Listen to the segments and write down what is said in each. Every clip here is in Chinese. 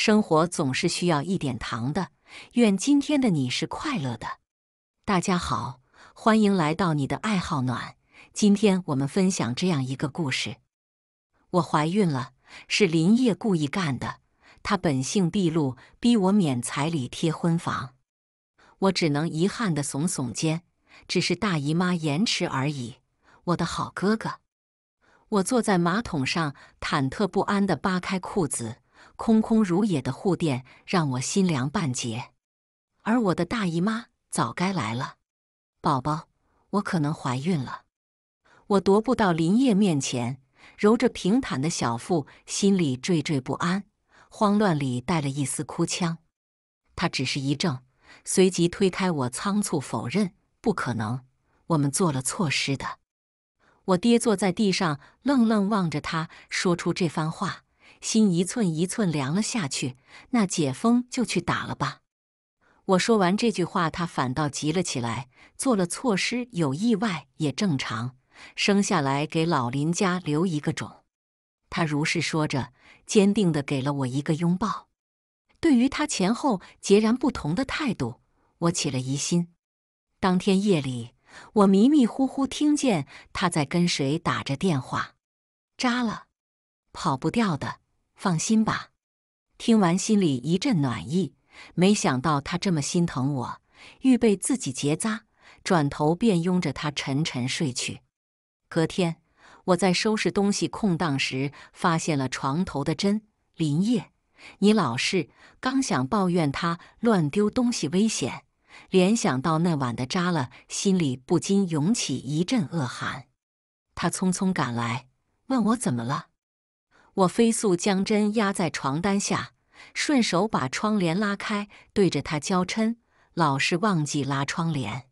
生活总是需要一点糖的。愿今天的你是快乐的。大家好，欢迎来到你的爱好暖。今天我们分享这样一个故事：我怀孕了，是林业故意干的。他本性毕露，逼我免彩礼贴婚房。我只能遗憾的耸耸肩，只是大姨妈延迟而已。我的好哥哥，我坐在马桶上，忐忑不安的扒开裤子。空空如也的护垫让我心凉半截，而我的大姨妈早该来了。宝宝，我可能怀孕了。我踱步到林叶面前，揉着平坦的小腹，心里惴惴不安，慌乱里带了一丝哭腔。他只是一怔，随即推开我，仓促否认：“不可能，我们做了错事的。”我跌坐在地上，愣愣望着他，说出这番话。心一寸一寸凉了下去。那解封就去打了吧。我说完这句话，他反倒急了起来。做了措施，有意外也正常。生下来给老林家留一个种。他如是说着，坚定的给了我一个拥抱。对于他前后截然不同的态度，我起了疑心。当天夜里，我迷迷糊糊听见他在跟谁打着电话。扎了，跑不掉的。放心吧，听完心里一阵暖意，没想到他这么心疼我，预备自己结扎，转头便拥着他沉沉睡去。隔天，我在收拾东西空档时，发现了床头的针。林烨，你老是刚想抱怨他乱丢东西危险，联想到那晚的扎了，心里不禁涌起一阵恶寒。他匆匆赶来，问我怎么了。我飞速将针压在床单下，顺手把窗帘拉开，对着他娇嗔：“老是忘记拉窗帘。”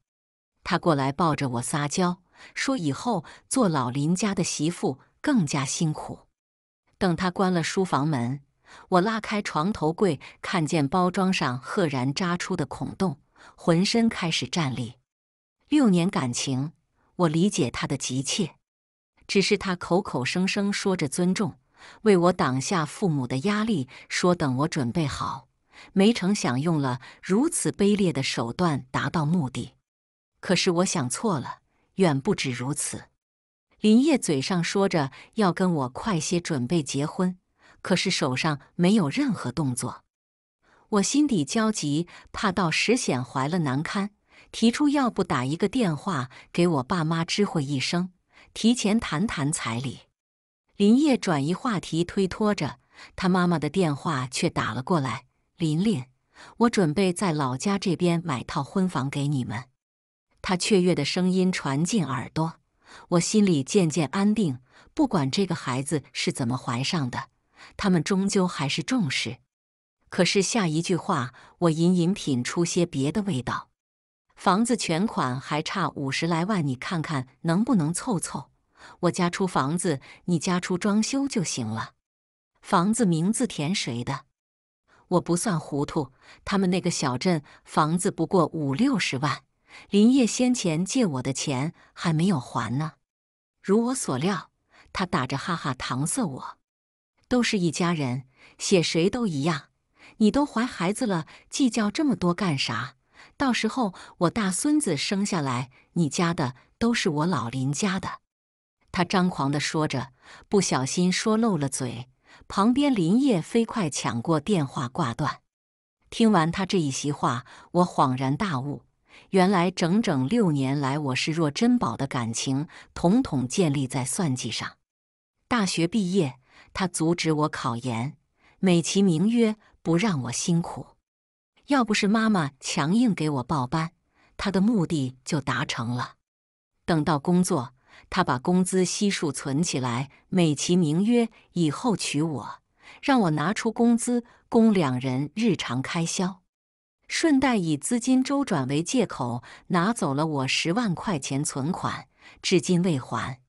他过来抱着我撒娇，说：“以后做老林家的媳妇更加辛苦。”等他关了书房门，我拉开床头柜，看见包装上赫然扎出的孔洞，浑身开始颤栗。六年感情，我理解他的急切，只是他口口声声说着尊重。为我挡下父母的压力，说等我准备好。没成想用了如此卑劣的手段达到目的。可是我想错了，远不止如此。林业嘴上说着要跟我快些准备结婚，可是手上没有任何动作。我心底焦急，怕到时显怀了难堪，提出要不打一个电话给我爸妈知会一声，提前谈谈彩礼。林业转移话题推脱着，他妈妈的电话却打了过来。林林，我准备在老家这边买套婚房给你们。他雀跃的声音传进耳朵，我心里渐渐安定。不管这个孩子是怎么怀上的，他们终究还是重视。可是下一句话，我隐隐品出些别的味道。房子全款还差五十来万，你看看能不能凑凑。我家出房子，你家出装修就行了。房子名字填谁的？我不算糊涂。他们那个小镇房子不过五六十万。林业先前借我的钱还没有还呢。如我所料，他打着哈哈搪塞我。都是一家人，写谁都一样。你都怀孩子了，计较这么多干啥？到时候我大孙子生下来，你家的都是我老林家的。他张狂地说着，不小心说漏了嘴。旁边林业飞快抢过电话挂断。听完他这一席话，我恍然大悟：原来整整六年来，我视若珍宝的感情，统统建立在算计上。大学毕业，他阻止我考研，美其名曰不让我辛苦。要不是妈妈强硬给我报班，他的目的就达成了。等到工作。他把工资悉数存起来，美其名曰以后娶我，让我拿出工资供两人日常开销，顺带以资金周转为借口拿走了我十万块钱存款，至今未还。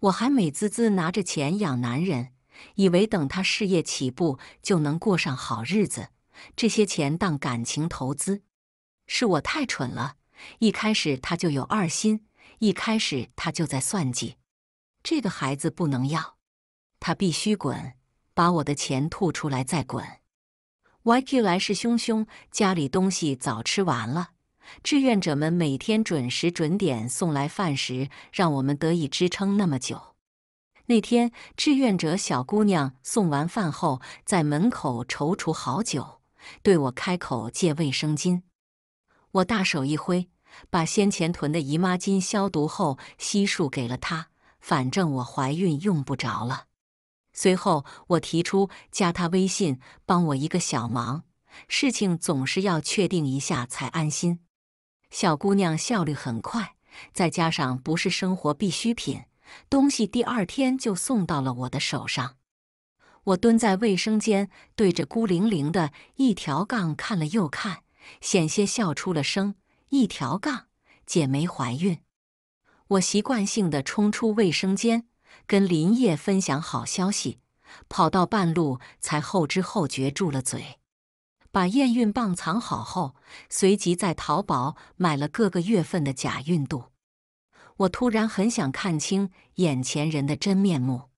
我还美滋滋拿着钱养男人，以为等他事业起步就能过上好日子，这些钱当感情投资，是我太蠢了，一开始他就有二心。一开始他就在算计，这个孩子不能要，他必须滚，把我的钱吐出来再滚。YQ 来势汹汹，家里东西早吃完了。志愿者们每天准时准点送来饭食，让我们得以支撑那么久。那天志愿者小姑娘送完饭后，在门口踌躇好久，对我开口借卫生巾，我大手一挥。把先前囤的姨妈巾消毒后，悉数给了她。反正我怀孕用不着了。随后，我提出加她微信，帮我一个小忙。事情总是要确定一下才安心。小姑娘效率很快，再加上不是生活必需品，东西第二天就送到了我的手上。我蹲在卫生间，对着孤零零的一条杠看了又看，险些笑出了声。一条杠，姐没怀孕。我习惯性的冲出卫生间，跟林业分享好消息，跑到半路才后知后觉住了嘴，把验孕棒藏好后，随即在淘宝买了各个月份的假孕肚。我突然很想看清眼前人的真面目。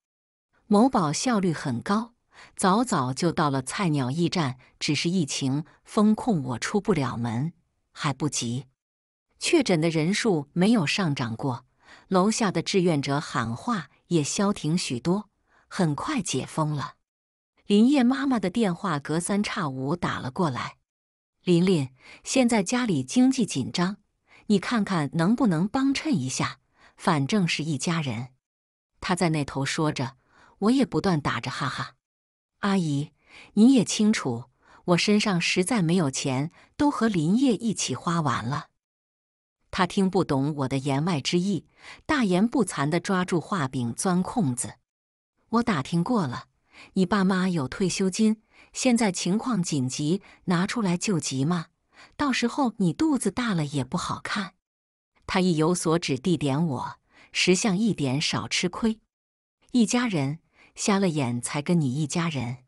某宝效率很高，早早就到了菜鸟驿站，只是疫情封控我出不了门。还不急，确诊的人数没有上涨过，楼下的志愿者喊话也消停许多，很快解封了。林业妈妈的电话隔三差五打了过来，琳琳，现在家里经济紧张，你看看能不能帮衬一下，反正是一家人。她在那头说着，我也不断打着哈哈。阿姨，你也清楚。我身上实在没有钱，都和林业一起花完了。他听不懂我的言外之意，大言不惭地抓住画柄钻空子。我打听过了，你爸妈有退休金，现在情况紧急，拿出来救急嘛？到时候你肚子大了也不好看。他意有所指地点我，识相一点少吃亏。一家人瞎了眼才跟你一家人。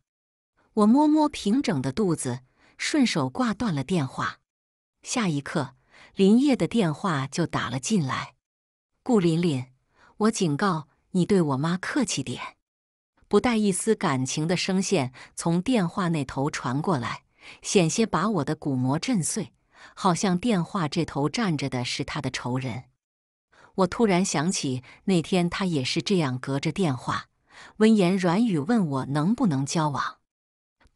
我摸摸平整的肚子，顺手挂断了电话。下一刻，林业的电话就打了进来。顾琳琳，我警告你，对我妈客气点。不带一丝感情的声线从电话那头传过来，险些把我的鼓膜震碎。好像电话这头站着的是他的仇人。我突然想起那天他也是这样，隔着电话，温言软语问我能不能交往。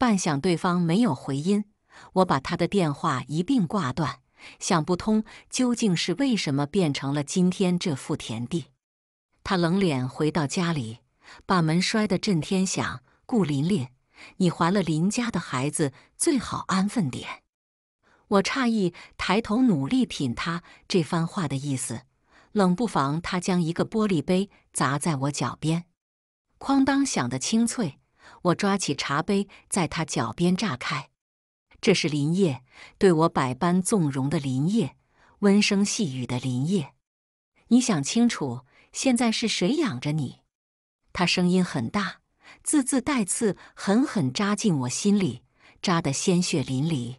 半晌，对方没有回音，我把他的电话一并挂断。想不通究竟是为什么变成了今天这副田地。他冷脸回到家里，把门摔得震天响。顾琳琳，你怀了林家的孩子，最好安分点。我诧异，抬头努力品他这番话的意思，冷不防他将一个玻璃杯砸在我脚边，哐当响的清脆。我抓起茶杯，在他脚边炸开。这是林业对我百般纵容的林业，温声细语的林业。你想清楚，现在是谁养着你？他声音很大，字字带刺，狠狠扎进我心里，扎得鲜血淋漓。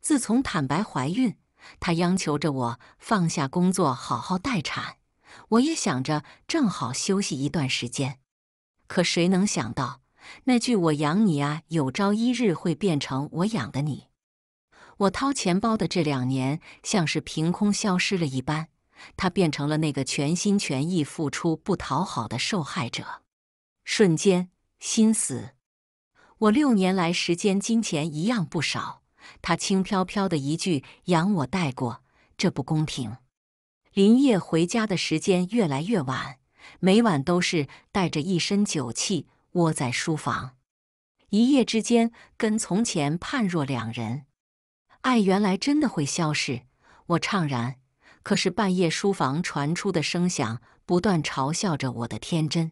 自从坦白怀孕，他央求着我放下工作，好好待产。我也想着正好休息一段时间。可谁能想到？那句“我养你啊”，有朝一日会变成我养的你。我掏钱包的这两年，像是凭空消失了一般。他变成了那个全心全意付出不讨好的受害者，瞬间心死。我六年来时间、金钱一样不少，他轻飘飘的一句“养我带过”，这不公平。林叶回家的时间越来越晚，每晚都是带着一身酒气。窝在书房，一夜之间跟从前判若两人。爱原来真的会消逝，我怅然。可是半夜书房传出的声响，不断嘲笑着我的天真。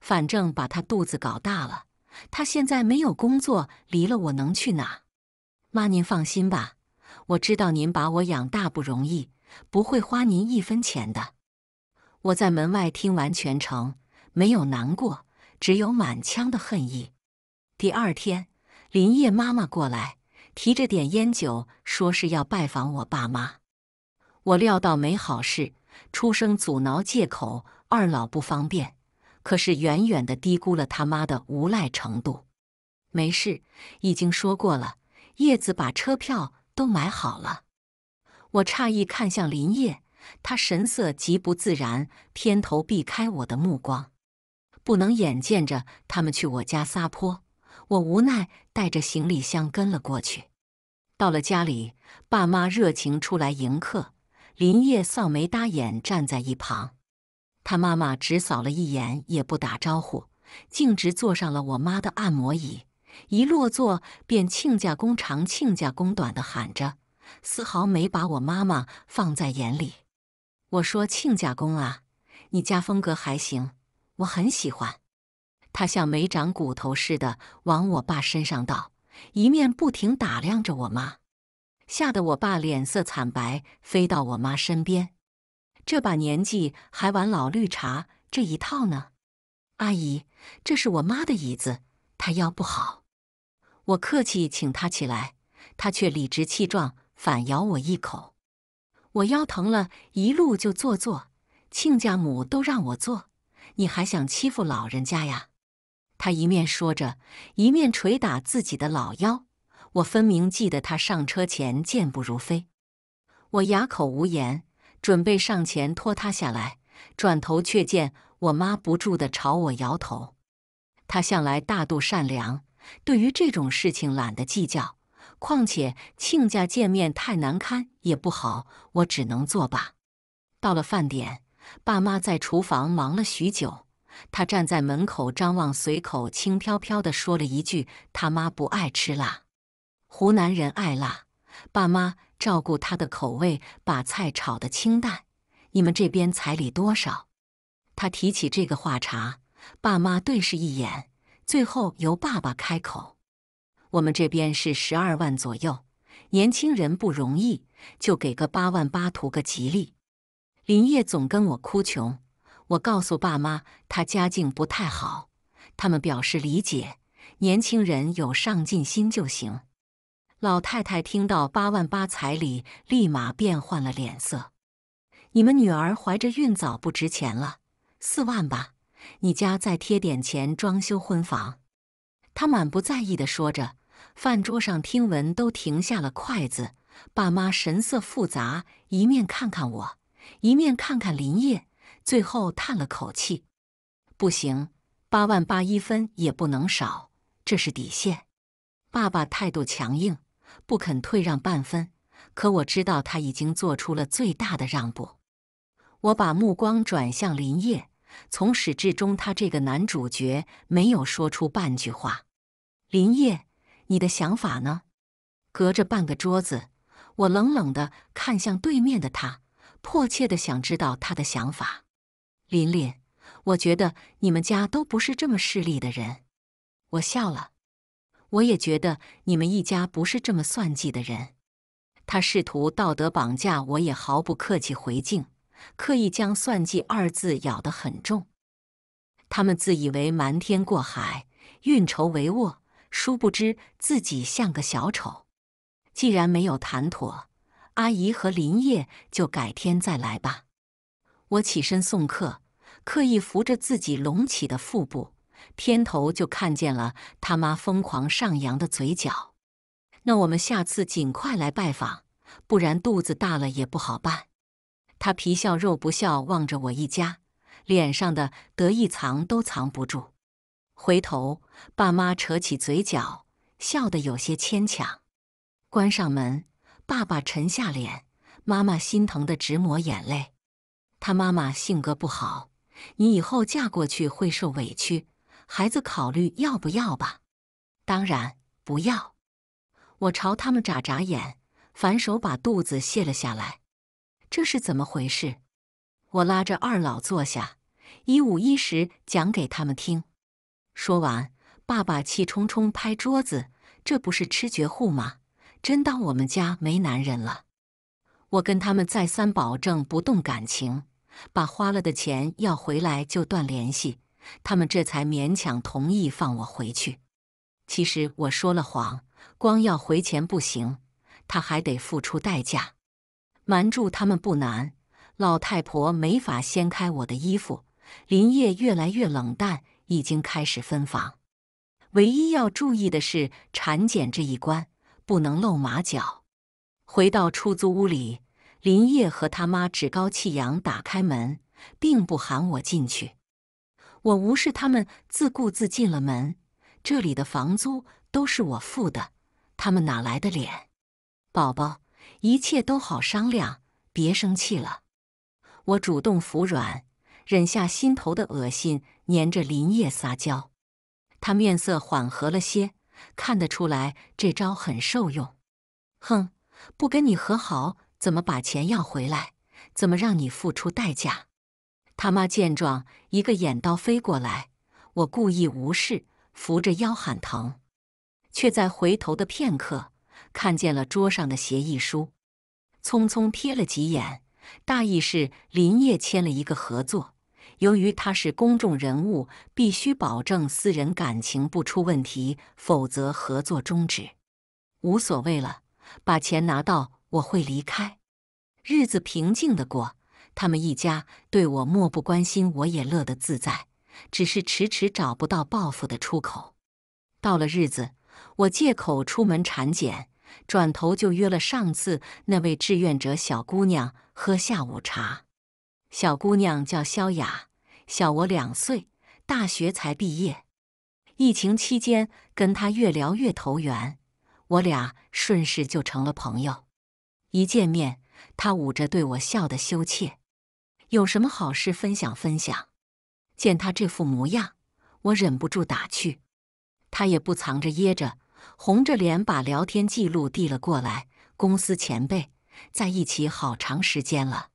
反正把他肚子搞大了，他现在没有工作，离了我能去哪？妈，您放心吧，我知道您把我养大不容易，不会花您一分钱的。我在门外听完全程，没有难过。只有满腔的恨意。第二天，林业妈妈过来，提着点烟酒，说是要拜访我爸妈。我料到没好事，出声阻挠，借口二老不方便。可是远远的低估了他妈的无赖程度。没事，已经说过了。叶子把车票都买好了。我诧异看向林业，他神色极不自然，偏头避开我的目光。不能眼见着他们去我家撒泼，我无奈带着行李箱跟了过去。到了家里，爸妈热情出来迎客，林叶扫眉搭眼站在一旁。他妈妈只扫了一眼，也不打招呼，径直坐上了我妈的按摩椅。一落座，便亲家公长、亲家公短的喊着，丝毫没把我妈妈放在眼里。我说：“亲家公啊，你家风格还行。”我很喜欢，他像没长骨头似的往我爸身上倒，一面不停打量着我妈，吓得我爸脸色惨白，飞到我妈身边。这把年纪还玩老绿茶这一套呢！阿姨，这是我妈的椅子，她腰不好。我客气请她起来，她却理直气壮反咬我一口。我腰疼了一路就坐坐，亲家母都让我坐。你还想欺负老人家呀？他一面说着，一面捶打自己的老腰。我分明记得他上车前健步如飞。我哑口无言，准备上前拖他下来，转头却见我妈不住地朝我摇头。她向来大度善良，对于这种事情懒得计较。况且亲家见面太难堪也不好，我只能作罢。到了饭点。爸妈在厨房忙了许久，他站在门口张望，随口轻飘飘地说了一句：“他妈不爱吃辣，湖南人爱辣。”爸妈照顾他的口味，把菜炒得清淡。你们这边彩礼多少？他提起这个话茬，爸妈对视一眼，最后由爸爸开口：“我们这边是十二万左右，年轻人不容易，就给个八万八，图个吉利。”林业总跟我哭穷，我告诉爸妈他家境不太好，他们表示理解，年轻人有上进心就行。老太太听到八万八彩礼，立马变换了脸色。你们女儿怀着孕，早不值钱了，四万吧，你家再贴点钱装修婚房。她满不在意的说着，饭桌上听闻都停下了筷子，爸妈神色复杂，一面看看我。一面看看林业，最后叹了口气：“不行，八万八一分也不能少，这是底线。”爸爸态度强硬，不肯退让半分。可我知道他已经做出了最大的让步。我把目光转向林业，从始至终，他这个男主角没有说出半句话。林业，你的想法呢？隔着半个桌子，我冷冷地看向对面的他。迫切的想知道他的想法，琳琳，我觉得你们家都不是这么势利的人。我笑了，我也觉得你们一家不是这么算计的人。他试图道德绑架，我也毫不客气回敬，刻意将“算计”二字咬得很重。他们自以为瞒天过海、运筹帷幄，殊不知自己像个小丑。既然没有谈妥。阿姨和林业就改天再来吧。我起身送客，刻意扶着自己隆起的腹部，偏头就看见了他妈疯狂上扬的嘴角。那我们下次尽快来拜访，不然肚子大了也不好办。他皮笑肉不笑望着我一家，脸上的得意藏都藏不住。回头爸妈扯起嘴角，笑得有些牵强。关上门。爸爸沉下脸，妈妈心疼的直抹眼泪。他妈妈性格不好，你以后嫁过去会受委屈。孩子，考虑要不要吧？当然不要。我朝他们眨眨眼，反手把肚子卸了下来。这是怎么回事？我拉着二老坐下，一五一十讲给他们听。说完，爸爸气冲冲拍桌子：“这不是吃绝户吗？”真当我们家没男人了？我跟他们再三保证不动感情，把花了的钱要回来就断联系，他们这才勉强同意放我回去。其实我说了谎，光要回钱不行，他还得付出代价。瞒住他们不难，老太婆没法掀开我的衣服。林业越来越冷淡，已经开始分房。唯一要注意的是产检这一关。不能露马脚。回到出租屋里，林业和他妈趾高气扬打开门，并不喊我进去。我无视他们，自顾自进了门。这里的房租都是我付的，他们哪来的脸？宝宝，一切都好商量，别生气了。我主动服软，忍下心头的恶心，黏着林业撒娇。他面色缓和了些。看得出来，这招很受用。哼，不跟你和好，怎么把钱要回来？怎么让你付出代价？他妈见状，一个眼刀飞过来，我故意无视，扶着腰喊疼，却在回头的片刻看见了桌上的协议书，匆匆瞥了几眼，大意是林业签了一个合作。由于他是公众人物，必须保证私人感情不出问题，否则合作终止。无所谓了，把钱拿到，我会离开。日子平静的过，他们一家对我漠不关心，我也乐得自在。只是迟迟找不到报复的出口。到了日子，我借口出门产检，转头就约了上次那位志愿者小姑娘喝下午茶。小姑娘叫萧雅，小我两岁，大学才毕业。疫情期间，跟她越聊越投缘，我俩顺势就成了朋友。一见面，她捂着对我笑的羞怯，有什么好事分享分享？见她这副模样，我忍不住打趣，她也不藏着掖着，红着脸把聊天记录递了过来。公司前辈，在一起好长时间了。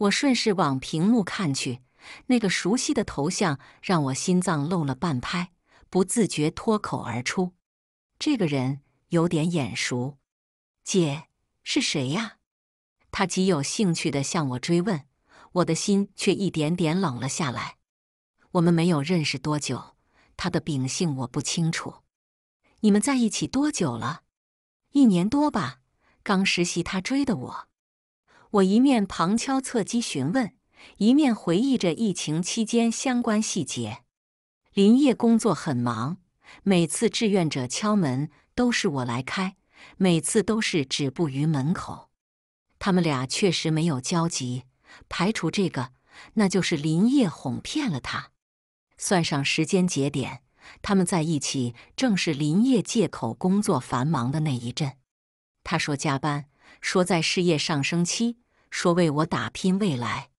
我顺势往屏幕看去，那个熟悉的头像让我心脏漏了半拍，不自觉脱口而出：“这个人有点眼熟。”“姐是谁呀？”他极有兴趣的向我追问，我的心却一点点冷了下来。我们没有认识多久，他的秉性我不清楚。你们在一起多久了？一年多吧，刚实习他追的我。我一面旁敲侧击询问，一面回忆着疫情期间相关细节。林业工作很忙，每次志愿者敲门都是我来开，每次都是止步于门口。他们俩确实没有交集，排除这个，那就是林业哄骗了他。算上时间节点，他们在一起正是林业借口工作繁忙的那一阵。他说加班。说在事业上升期，说为我打拼未来，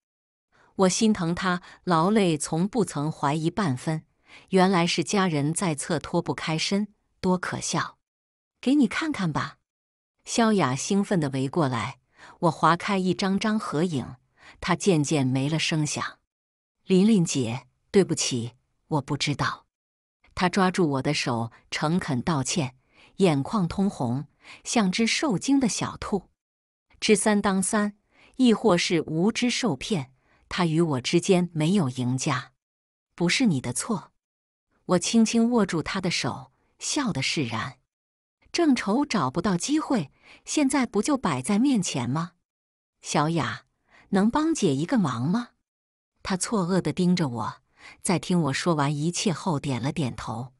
我心疼他劳累，从不曾怀疑半分。原来是家人在侧脱不开身，多可笑！给你看看吧。萧雅兴奋地围过来，我划开一张张合影，她渐渐没了声响。琳琳姐，对不起，我不知道。她抓住我的手，诚恳道歉，眼眶通红，像只受惊的小兔。知三当三，亦或是无知受骗？他与我之间没有赢家，不是你的错。我轻轻握住他的手，笑得释然。正愁找不到机会，现在不就摆在面前吗？小雅，能帮姐一个忙吗？他错愕地盯着我，在听我说完一切后点了点头。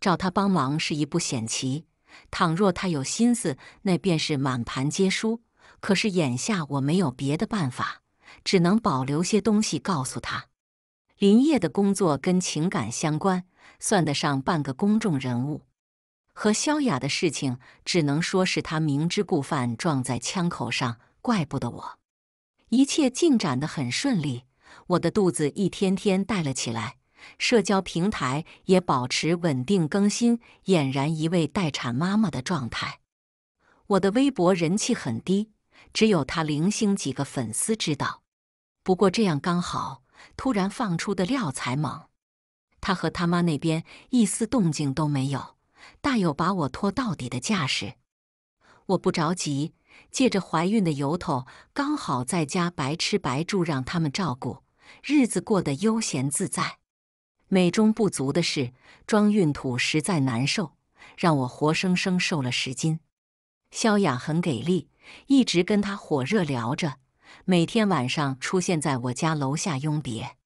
找他帮忙是一步险棋，倘若他有心思，那便是满盘皆输。可是眼下我没有别的办法，只能保留些东西告诉他。林业的工作跟情感相关，算得上半个公众人物。和萧雅的事情，只能说是他明知故犯，撞在枪口上，怪不得我。一切进展的很顺利，我的肚子一天天大了起来，社交平台也保持稳定更新，俨然一位待产妈妈的状态。我的微博人气很低。只有他零星几个粉丝知道，不过这样刚好，突然放出的料才猛。他和他妈那边一丝动静都没有，大有把我拖到底的架势。我不着急，借着怀孕的由头，刚好在家白吃白住，让他们照顾，日子过得悠闲自在。美中不足的是，装孕吐实在难受，让我活生生瘦了十斤。萧雅很给力。一直跟他火热聊着，每天晚上出现在我家楼下拥别。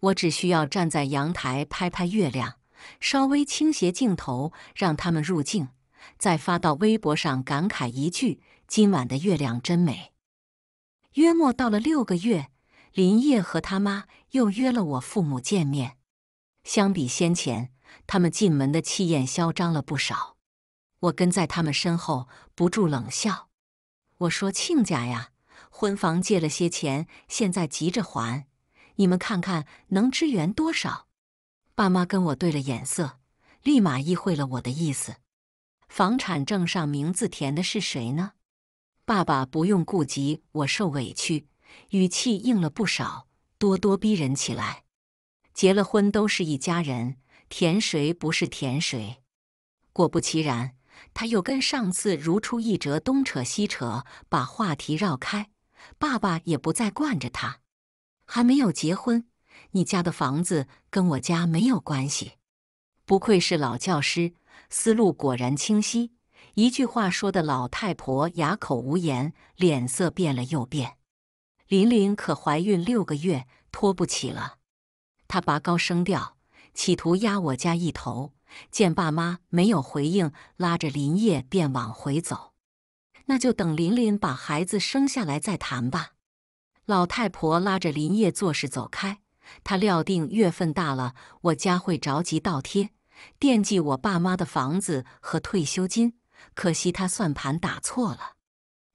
我只需要站在阳台拍拍月亮，稍微倾斜镜头让他们入镜，再发到微博上感慨一句：“今晚的月亮真美。”约莫到了六个月，林业和他妈又约了我父母见面。相比先前，他们进门的气焰嚣张了不少。我跟在他们身后不住冷笑。我说亲家呀，婚房借了些钱，现在急着还，你们看看能支援多少？爸妈跟我对了眼色，立马意会了我的意思。房产证上名字填的是谁呢？爸爸不用顾及我受委屈，语气硬了不少，咄咄逼人起来。结了婚都是一家人，填谁不是填谁？果不其然。他又跟上次如出一辙，东扯西扯，把话题绕开。爸爸也不再惯着他，还没有结婚，你家的房子跟我家没有关系。不愧是老教师，思路果然清晰。一句话说得老太婆哑口无言，脸色变了又变。琳琳可怀孕六个月，拖不起了。她拔高声调，企图压我家一头。见爸妈没有回应，拉着林业便往回走。那就等琳琳把孩子生下来再谈吧。老太婆拉着林业做事走开。她料定月份大了，我家会着急倒贴，惦记我爸妈的房子和退休金。可惜她算盘打错了。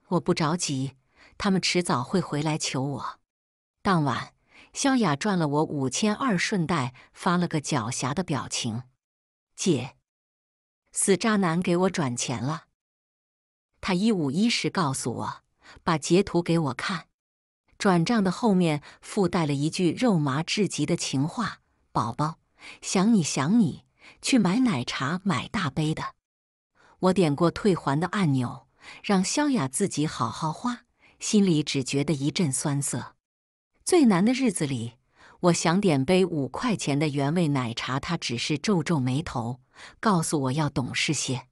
我不着急，他们迟早会回来求我。当晚，萧雅赚了我五千二，顺带发了个狡黠的表情。姐，死渣男给我转钱了。他一五一十告诉我，把截图给我看。转账的后面附带了一句肉麻至极的情话：“宝宝，想你想你，去买奶茶，买大杯的。”我点过退还的按钮，让萧雅自己好好花，心里只觉得一阵酸涩。最难的日子里。我想点杯五块钱的原味奶茶，他只是皱皱眉头，告诉我要懂事些。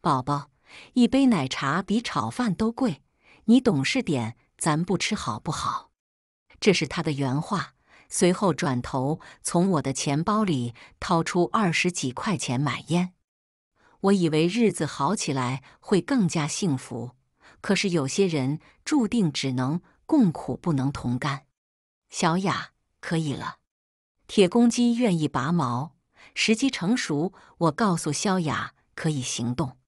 宝宝，一杯奶茶比炒饭都贵，你懂事点，咱不吃好不好？这是他的原话。随后转头从我的钱包里掏出二十几块钱买烟。我以为日子好起来会更加幸福，可是有些人注定只能共苦不能同甘。小雅。可以了，铁公鸡愿意拔毛，时机成熟，我告诉萧雅可以行动。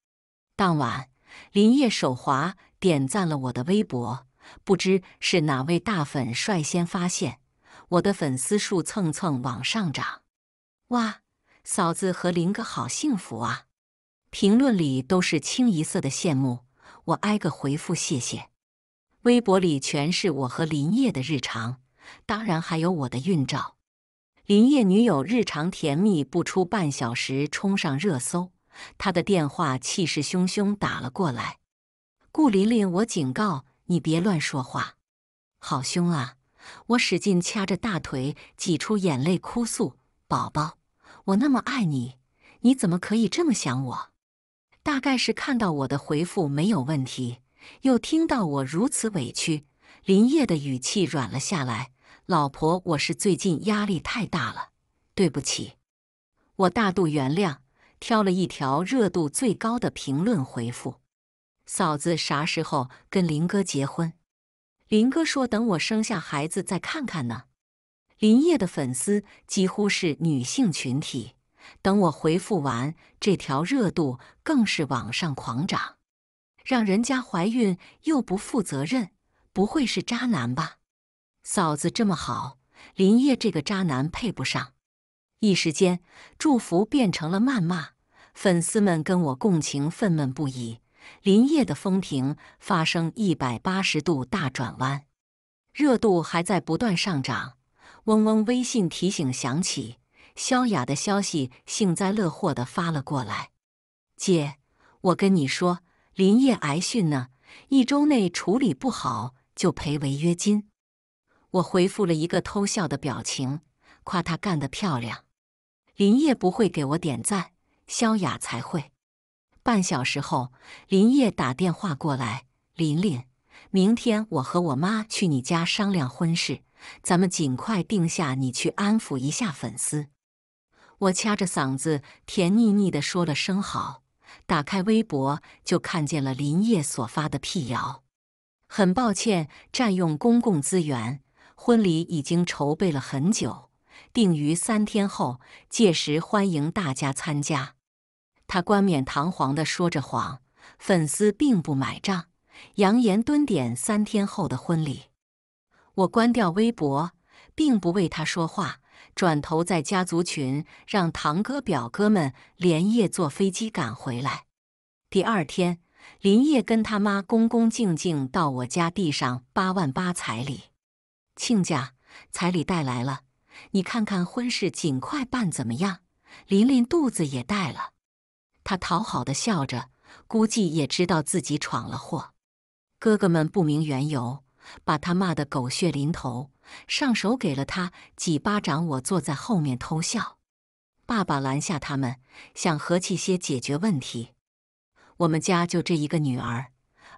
当晚，林业手滑点赞了我的微博，不知是哪位大粉率先发现，我的粉丝数蹭蹭往上涨。哇，嫂子和林哥好幸福啊！评论里都是清一色的羡慕，我挨个回复谢谢。微博里全是我和林业的日常。当然还有我的孕照。林业女友日常甜蜜不出半小时冲上热搜，她的电话气势汹汹打了过来：“顾琳琳，我警告你，别乱说话，好凶啊！”我使劲掐着大腿，挤出眼泪哭诉：“宝宝，我那么爱你，你怎么可以这么想我？”大概是看到我的回复没有问题，又听到我如此委屈。林业的语气软了下来，老婆，我是最近压力太大了，对不起，我大度原谅。挑了一条热度最高的评论回复，嫂子啥时候跟林哥结婚？林哥说等我生下孩子再看看呢。林业的粉丝几乎是女性群体，等我回复完这条，热度更是往上狂涨，让人家怀孕又不负责任。不会是渣男吧？嫂子这么好，林业这个渣男配不上。一时间，祝福变成了谩骂，粉丝们跟我共情，愤懑不已。林业的风评发生一百八十度大转弯，热度还在不断上涨。嗡嗡，微信提醒响起，萧雅的消息幸灾乐祸的发了过来：“姐，我跟你说，林业挨训呢，一周内处理不好。”就赔违约金。我回复了一个偷笑的表情，夸他干得漂亮。林业不会给我点赞，萧雅才会。半小时后，林业打电话过来：“琳琳，明天我和我妈去你家商量婚事，咱们尽快定下。你去安抚一下粉丝。”我掐着嗓子甜腻腻的说了声好，打开微博就看见了林业所发的辟谣。很抱歉占用公共资源，婚礼已经筹备了很久，定于三天后，届时欢迎大家参加。他冠冕堂皇地说着谎，粉丝并不买账，扬言蹲点三天后的婚礼。我关掉微博，并不为他说话，转头在家族群让堂哥表哥们连夜坐飞机赶回来。第二天。林业跟他妈恭恭敬敬到我家地上八万八彩礼，亲家，彩礼带来了，你看看婚事尽快办怎么样？琳琳肚子也带了，他讨好的笑着，估计也知道自己闯了祸。哥哥们不明缘由，把他骂得狗血淋头，上手给了他几巴掌。我坐在后面偷笑，爸爸拦下他们，想和气些解决问题。我们家就这一个女儿，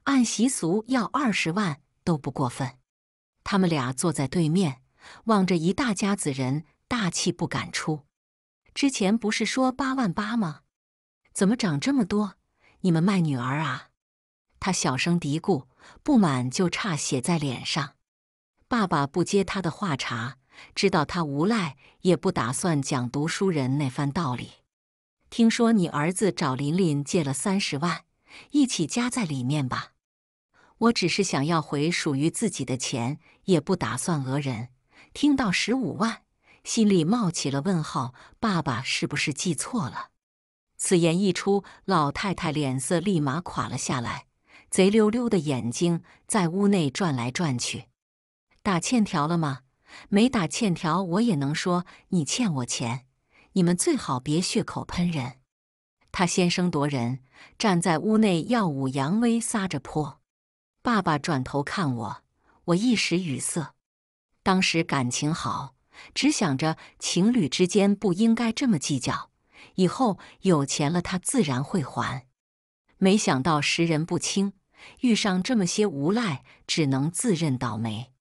按习俗要二十万都不过分。他们俩坐在对面，望着一大家子人，大气不敢出。之前不是说八万八吗？怎么涨这么多？你们卖女儿啊？他小声嘀咕，不满就差写在脸上。爸爸不接他的话茬，知道他无赖，也不打算讲读书人那番道理。听说你儿子找琳琳借了三十万，一起加在里面吧。我只是想要回属于自己的钱，也不打算讹人。听到十五万，心里冒起了问号，爸爸是不是记错了？此言一出，老太太脸色立马垮了下来，贼溜溜的眼睛在屋内转来转去。打欠条了吗？没打欠条，我也能说你欠我钱。你们最好别血口喷人！他先声夺人，站在屋内耀武扬威，撒着泼。爸爸转头看我，我一时语塞。当时感情好，只想着情侣之间不应该这么计较，以后有钱了他自然会还。没想到识人不清，遇上这么些无赖，只能自认倒霉。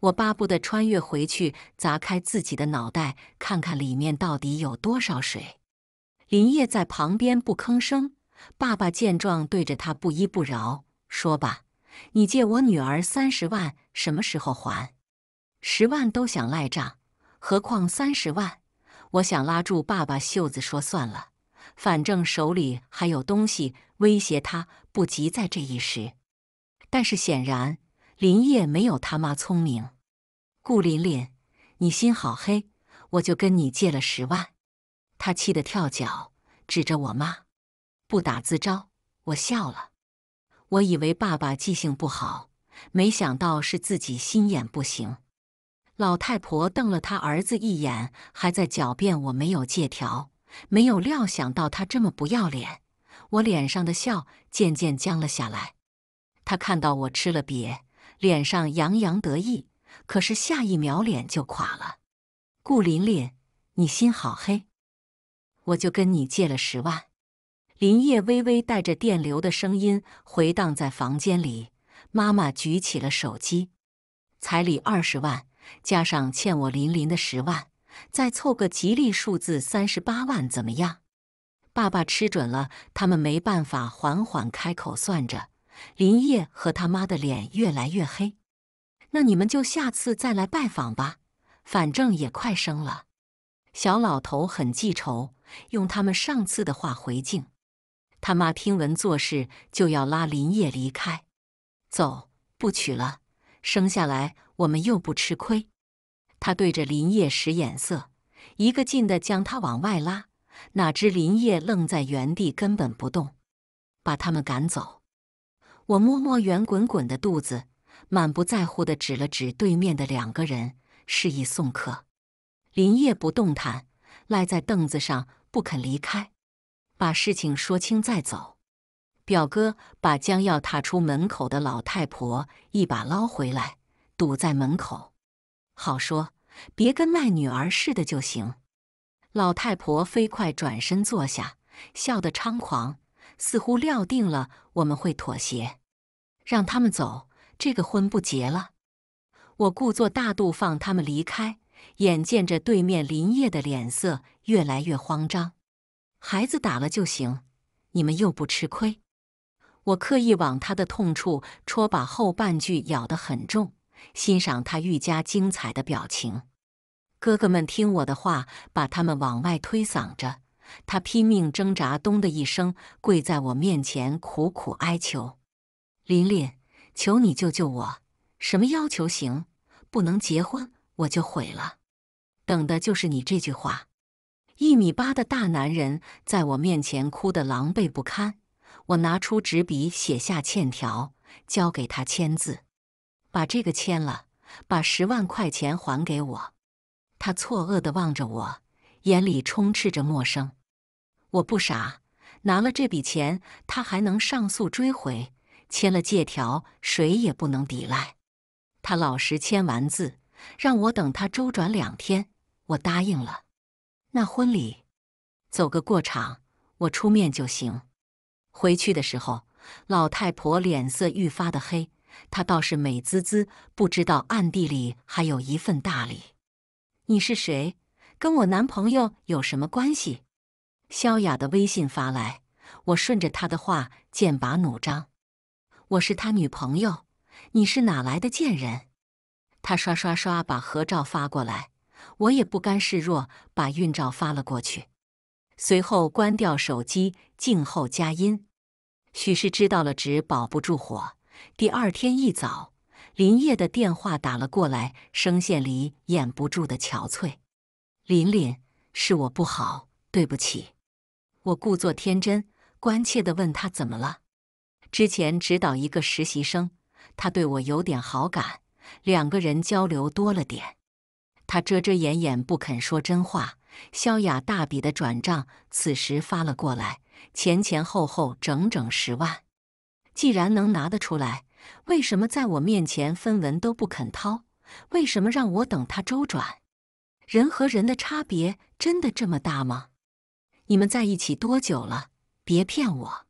我巴不得穿越回去砸开自己的脑袋，看看里面到底有多少水。林业在旁边不吭声。爸爸见状，对着他不依不饶：“说吧，你借我女儿三十万，什么时候还？十万都想赖账，何况三十万？”我想拉住爸爸袖子说：“算了，反正手里还有东西威胁他，不急在这一时。”但是显然。林业没有他妈聪明，顾琳琳，你心好黑！我就跟你借了十万，他气得跳脚，指着我妈，不打自招。我笑了，我以为爸爸记性不好，没想到是自己心眼不行。老太婆瞪了他儿子一眼，还在狡辩我没有借条。没有料想到他这么不要脸，我脸上的笑渐渐僵了下来。他看到我吃了瘪。脸上洋洋得意，可是下一秒脸就垮了。顾琳琳，你心好黑！我就跟你借了十万。林业微微带着电流的声音回荡在房间里。妈妈举起了手机，彩礼二十万，加上欠我林林的十万，再凑个吉利数字三十八万，怎么样？爸爸吃准了，他们没办法，缓缓开口算着。林业和他妈的脸越来越黑，那你们就下次再来拜访吧，反正也快生了。小老头很记仇，用他们上次的话回敬。他妈听闻，做事就要拉林业离开，走不娶了，生下来我们又不吃亏。他对着林业使眼色，一个劲的将他往外拉，哪知林业愣在原地，根本不动，把他们赶走。我摸摸圆滚滚的肚子，满不在乎的指了指对面的两个人，示意送客。林烨不动弹，赖在凳子上不肯离开，把事情说清再走。表哥把将要踏出门口的老太婆一把捞回来，堵在门口，好说，别跟卖女儿似的就行。老太婆飞快转身坐下，笑得猖狂，似乎料定了我们会妥协。让他们走，这个婚不结了。我故作大度，放他们离开。眼见着对面林业的脸色越来越慌张，孩子打了就行，你们又不吃亏。我刻意往他的痛处戳，把后半句咬得很重，欣赏他愈加精彩的表情。哥哥们听我的话，把他们往外推搡着。他拼命挣扎，咚的一声跪在我面前，苦苦哀求。琳琳，求你救救我！什么要求行？不能结婚我就毁了。等的就是你这句话。一米八的大男人在我面前哭得狼狈不堪。我拿出纸笔写下欠条，交给他签字。把这个签了，把十万块钱还给我。他错愕地望着我，眼里充斥着陌生。我不傻，拿了这笔钱，他还能上诉追回。签了借条，谁也不能抵赖。他老实签完字，让我等他周转两天，我答应了。那婚礼，走个过场，我出面就行。回去的时候，老太婆脸色愈发的黑，她倒是美滋滋，不知道暗地里还有一份大礼。你是谁？跟我男朋友有什么关系？萧雅的微信发来，我顺着她的话，剑拔弩张。我是他女朋友，你是哪来的贱人？他刷刷刷把合照发过来，我也不甘示弱把孕照发了过去。随后关掉手机，静候佳音。许是知道了纸保不住火，第二天一早，林业的电话打了过来，声线里掩不住的憔悴。林林，是我不好，对不起。我故作天真关切的问他怎么了。之前指导一个实习生，他对我有点好感，两个人交流多了点，他遮遮掩掩不肯说真话。萧雅大笔的转账此时发了过来，前前后后整整十万。既然能拿得出来，为什么在我面前分文都不肯掏？为什么让我等他周转？人和人的差别真的这么大吗？你们在一起多久了？别骗我。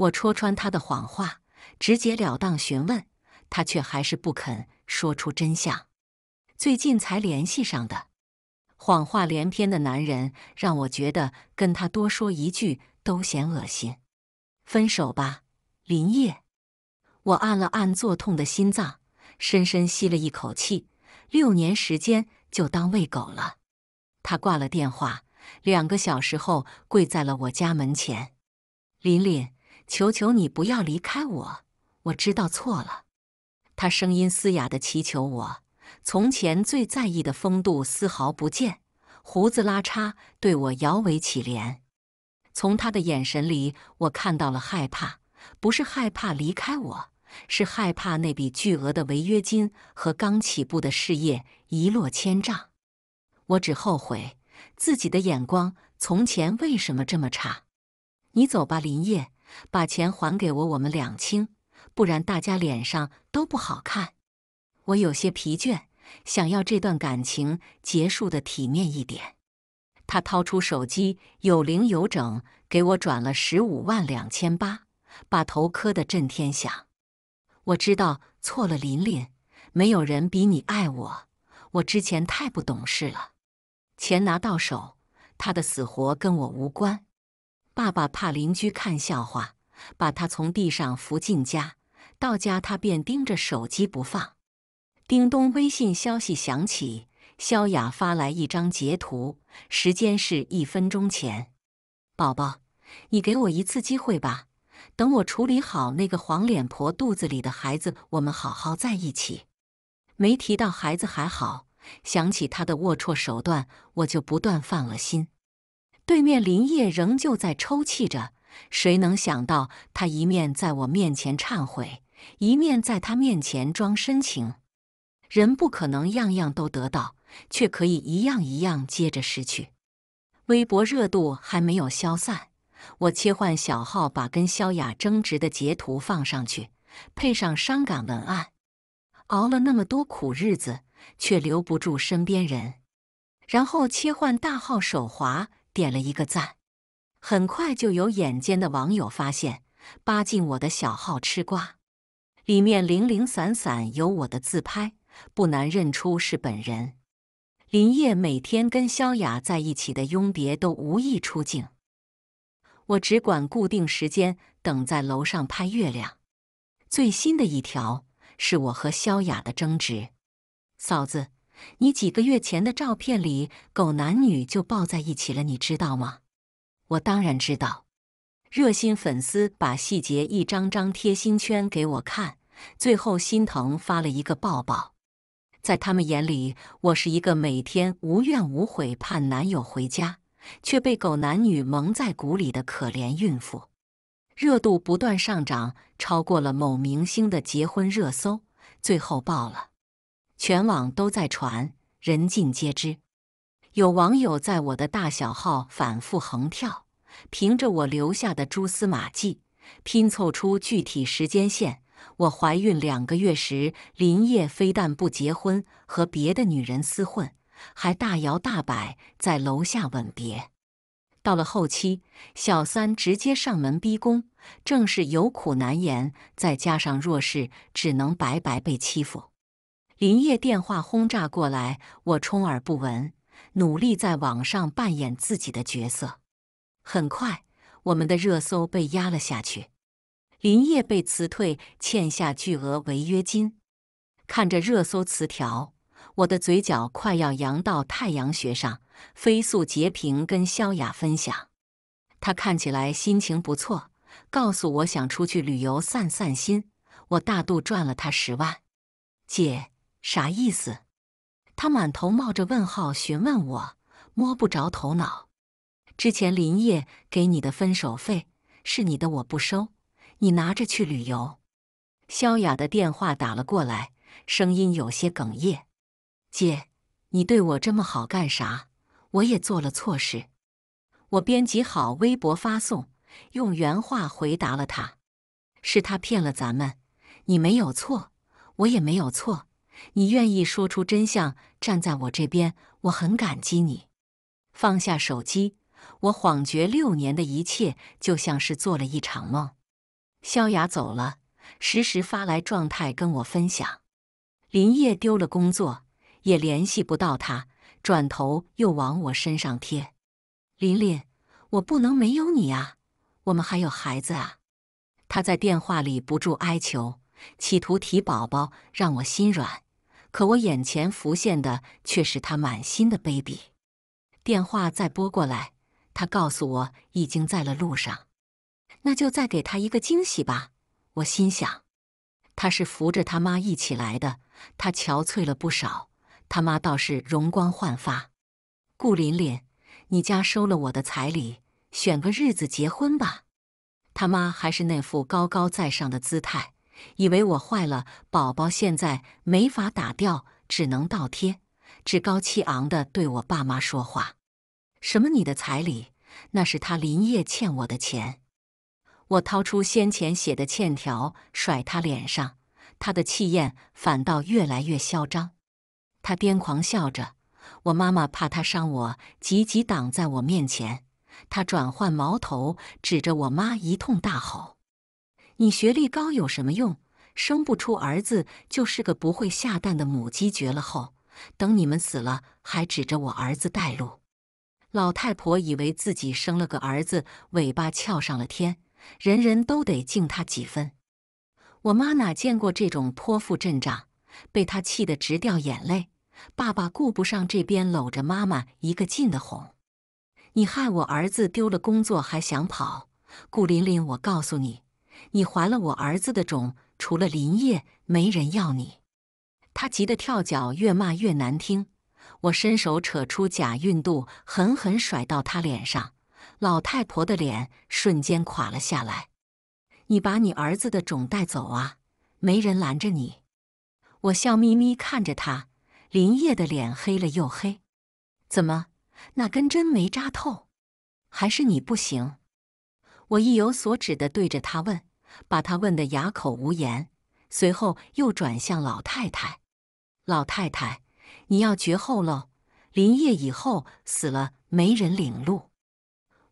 我戳穿他的谎话，直截了当询问他，却还是不肯说出真相。最近才联系上的，谎话连篇的男人让我觉得跟他多说一句都嫌恶心。分手吧，林业。我按了按作痛的心脏，深深吸了一口气。六年时间就当喂狗了。他挂了电话，两个小时后跪在了我家门前。琳琳。求求你不要离开我！我知道错了。他声音嘶哑的祈求我，从前最在意的风度丝毫不见，胡子拉碴，对我摇尾乞怜。从他的眼神里，我看到了害怕，不是害怕离开我，是害怕那笔巨额的违约金和刚起步的事业一落千丈。我只后悔自己的眼光从前为什么这么差。你走吧，林业。把钱还给我，我们两清，不然大家脸上都不好看。我有些疲倦，想要这段感情结束的体面一点。他掏出手机，有零有整，给我转了十五万两千八，把头磕得震天响。我知道错了，琳琳，没有人比你爱我，我之前太不懂事了。钱拿到手，他的死活跟我无关。爸爸怕邻居看笑话，把他从地上扶进家。到家，他便盯着手机不放。叮咚，微信消息响起，萧雅发来一张截图，时间是一分钟前。宝宝，你给我一次机会吧。等我处理好那个黄脸婆肚子里的孩子，我们好好在一起。没提到孩子还好，想起他的龌龊手段，我就不断犯恶心。对面林业仍旧在抽泣着。谁能想到，他一面在我面前忏悔，一面在他面前装深情。人不可能样样都得到，却可以一样一样接着失去。微博热度还没有消散，我切换小号，把跟萧雅争执的截图放上去，配上伤感文案：“熬了那么多苦日子，却留不住身边人。”然后切换大号，手滑。点了一个赞，很快就有眼尖的网友发现，扒进我的小号吃瓜，里面零零散散有我的自拍，不难认出是本人。林业每天跟萧雅在一起的拥别都无意出镜，我只管固定时间等在楼上拍月亮。最新的一条是我和萧雅的争执，嫂子。你几个月前的照片里，狗男女就抱在一起了，你知道吗？我当然知道。热心粉丝把细节一张张贴心圈给我看，最后心疼发了一个抱抱。在他们眼里，我是一个每天无怨无悔盼男友回家，却被狗男女蒙在鼓里的可怜孕妇。热度不断上涨，超过了某明星的结婚热搜，最后爆了。全网都在传，人尽皆知。有网友在我的大小号反复横跳，凭着我留下的蛛丝马迹拼凑出具体时间线。我怀孕两个月时，林业非但不结婚，和别的女人厮混，还大摇大摆在楼下吻别。到了后期，小三直接上门逼宫，正是有苦难言，再加上弱势，只能白白被欺负。林业电话轰炸过来，我充耳不闻，努力在网上扮演自己的角色。很快，我们的热搜被压了下去，林业被辞退，欠下巨额违约金。看着热搜词条，我的嘴角快要扬到太阳穴上，飞速截屏跟萧雅分享。他看起来心情不错，告诉我想出去旅游散散心，我大度赚了他十万，姐。啥意思？他满头冒着问号询问我，摸不着头脑。之前林业给你的分手费是你的，我不收，你拿着去旅游。萧雅的电话打了过来，声音有些哽咽：“姐，你对我这么好干啥？我也做了错事。”我编辑好微博发送，用原话回答了他：“是他骗了咱们，你没有错，我也没有错。”你愿意说出真相，站在我这边，我很感激你。放下手机，我恍觉六年的一切就像是做了一场梦。萧雅走了，时时发来状态跟我分享。林业丢了工作，也联系不到他，转头又往我身上贴。林林，我不能没有你啊，我们还有孩子啊。他在电话里不住哀求，企图提宝宝让我心软。可我眼前浮现的却是他满心的卑鄙。电话再拨过来，他告诉我已经在了路上。那就再给他一个惊喜吧，我心想。他是扶着他妈一起来的，他憔悴了不少，他妈倒是容光焕发。顾琳琳，你家收了我的彩礼，选个日子结婚吧。他妈还是那副高高在上的姿态。以为我坏了，宝宝现在没法打掉，只能倒贴。趾高气昂地对我爸妈说话：“什么你的彩礼？那是他林业欠我的钱。”我掏出先前写的欠条甩他脸上，他的气焰反倒越来越嚣张。他癫狂笑着，我妈妈怕他伤我，急急挡在我面前。他转换矛头，指着我妈一通大吼。你学历高有什么用？生不出儿子就是个不会下蛋的母鸡，绝了后。等你们死了，还指着我儿子带路。老太婆以为自己生了个儿子，尾巴翘上了天，人人都得敬她几分。我妈哪见过这种泼妇阵仗，被她气得直掉眼泪。爸爸顾不上这边，搂着妈妈一个劲的哄：“你害我儿子丢了工作，还想跑？顾玲玲，我告诉你。”你怀了我儿子的种，除了林业没人要你。他急得跳脚，越骂越难听。我伸手扯出假孕肚，狠狠甩到他脸上。老太婆的脸瞬间垮了下来。你把你儿子的种带走啊，没人拦着你。我笑眯眯看着他，林业的脸黑了又黑。怎么，那根针没扎透？还是你不行？我意有所指的对着他问。把他问得哑口无言，随后又转向老太太：“老太太，你要绝后喽！林业以后死了没人领路。”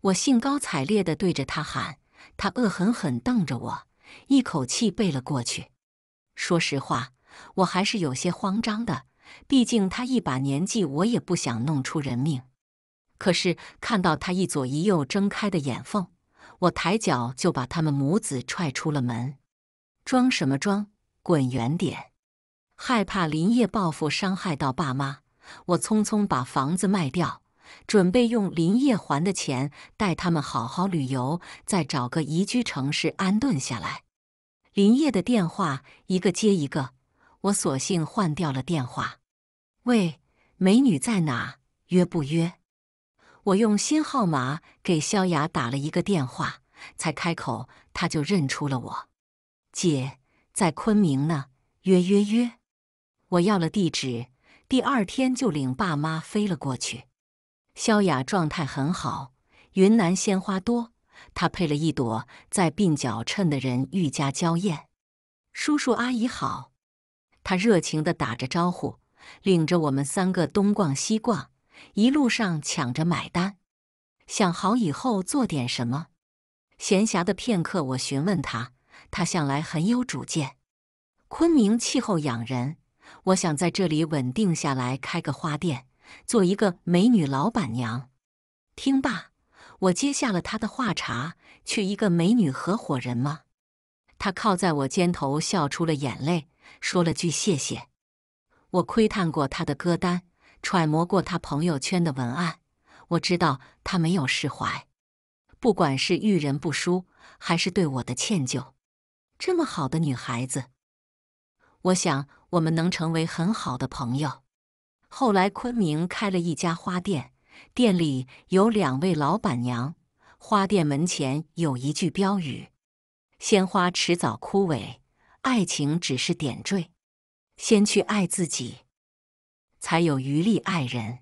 我兴高采烈地对着他喊，他恶狠狠瞪着我，一口气背了过去。说实话，我还是有些慌张的，毕竟他一把年纪，我也不想弄出人命。可是看到他一左一右睁开的眼缝。我抬脚就把他们母子踹出了门，装什么装，滚远点！害怕林业报复伤害到爸妈，我匆匆把房子卖掉，准备用林业还的钱带他们好好旅游，再找个宜居城市安顿下来。林业的电话一个接一个，我索性换掉了电话。喂，美女在哪？约不约？我用新号码给萧雅打了一个电话，才开口，他就认出了我。姐在昆明呢，约约约，我要了地址，第二天就领爸妈飞了过去。萧雅状态很好，云南鲜花多，她配了一朵在鬓角，衬的人愈加娇艳。叔叔阿姨好，她热情地打着招呼，领着我们三个东逛西逛。一路上抢着买单，想好以后做点什么。闲暇的片刻，我询问他，他向来很有主见。昆明气候养人，我想在这里稳定下来，开个花店，做一个美女老板娘。听罢，我接下了他的话茬，去一个美女合伙人吗？他靠在我肩头，笑出了眼泪，说了句谢谢。我窥探过他的歌单。揣摩过他朋友圈的文案，我知道他没有释怀，不管是遇人不淑，还是对我的歉疚。这么好的女孩子，我想我们能成为很好的朋友。后来昆明开了一家花店，店里有两位老板娘。花店门前有一句标语：“鲜花迟早枯萎，爱情只是点缀，先去爱自己。”才有余力爱人。